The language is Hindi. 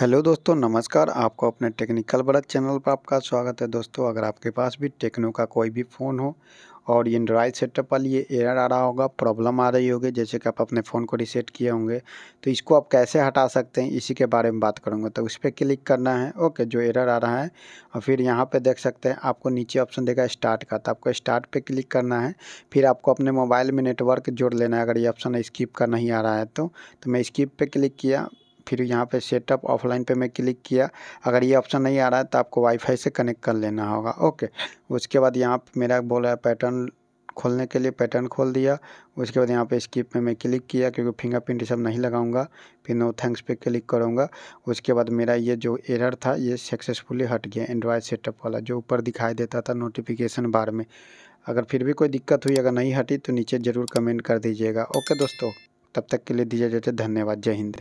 हेलो दोस्तों नमस्कार आपको अपने टेक्निकल बड़ा चैनल पर आपका स्वागत है दोस्तों अगर आपके पास भी टेक्नो का कोई भी फ़ोन हो और ये एंड्रॉयड सेटअप वाली ये एरर आ रहा होगा प्रॉब्लम आ रही होगी जैसे कि आप अपने फ़ोन को रिसेट किए होंगे तो इसको आप कैसे हटा सकते हैं इसी के बारे में बात करूँगा तो उस पर क्लिक करना है ओके जो एरर आ रहा है और फिर यहाँ पर देख सकते हैं आपको नीचे ऑप्शन देगा स्टार्ट का तो आपको स्टार्ट पर क्लिक करना है फिर आपको अपने मोबाइल में नेटवर्क जोड़ लेना है अगर ये ऑप्शन स्किप का नहीं आ रहा है तो, तो मैं स्किप पर क्लिक किया फिर यहाँ पे सेटअप ऑफलाइन पे मैं क्लिक किया अगर ये ऑप्शन नहीं आ रहा है तो आपको वाईफाई से कनेक्ट कर लेना होगा ओके उसके बाद यहाँ मेरा बोल रहा है पैटर्न खोलने के लिए पैटर्न खोल दिया उसके बाद यहाँ पे स्किप में मैं क्लिक किया क्योंकि फिंगरप्रिंट सब नहीं लगाऊंगा फिर नो थैंक्स पे क्लिक करूँगा उसके बाद मेरा ये जो एरर था ये सक्सेसफुली हट गया एंड्रॉयड सेटअप वाला जो ऊपर दिखाई देता था नोटिफिकेशन बार में अगर फिर भी कोई दिक्कत हुई अगर नहीं हटी तो नीचे ज़रूर कमेंट कर दीजिएगा ओके दोस्तों तब तक के लिए दीजिए जैसे धन्यवाद जय हिंद